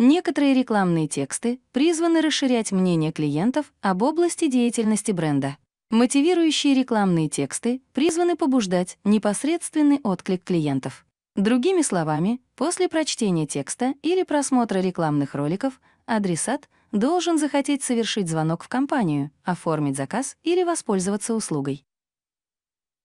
Некоторые рекламные тексты призваны расширять мнение клиентов об области деятельности бренда. Мотивирующие рекламные тексты призваны побуждать непосредственный отклик клиентов. Другими словами, после прочтения текста или просмотра рекламных роликов адресат должен захотеть совершить звонок в компанию, оформить заказ или воспользоваться услугой.